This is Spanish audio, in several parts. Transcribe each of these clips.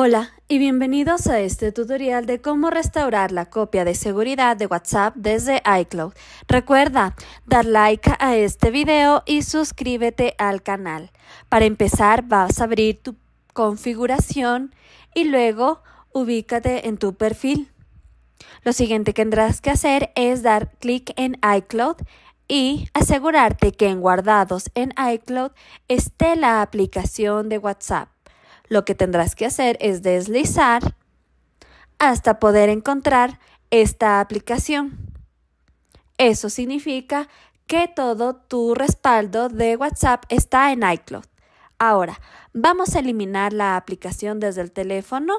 Hola y bienvenidos a este tutorial de cómo restaurar la copia de seguridad de WhatsApp desde iCloud. Recuerda dar like a este video y suscríbete al canal. Para empezar vas a abrir tu configuración y luego ubícate en tu perfil. Lo siguiente que tendrás que hacer es dar clic en iCloud y asegurarte que en guardados en iCloud esté la aplicación de WhatsApp. Lo que tendrás que hacer es deslizar hasta poder encontrar esta aplicación. Eso significa que todo tu respaldo de WhatsApp está en iCloud. Ahora, vamos a eliminar la aplicación desde el teléfono.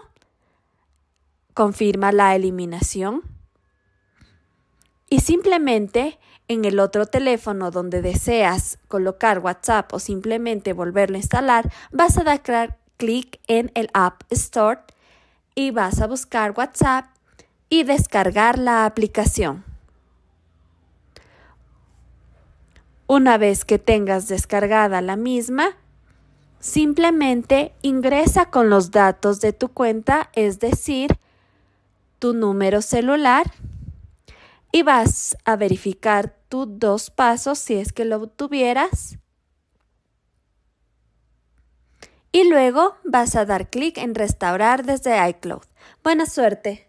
Confirma la eliminación. Y simplemente en el otro teléfono donde deseas colocar WhatsApp o simplemente volverlo a instalar, vas a dar clic en el App Store y vas a buscar WhatsApp y descargar la aplicación. Una vez que tengas descargada la misma, simplemente ingresa con los datos de tu cuenta, es decir, tu número celular, y vas a verificar tus dos pasos si es que lo tuvieras y luego vas a dar clic en restaurar desde iCloud. Buena suerte.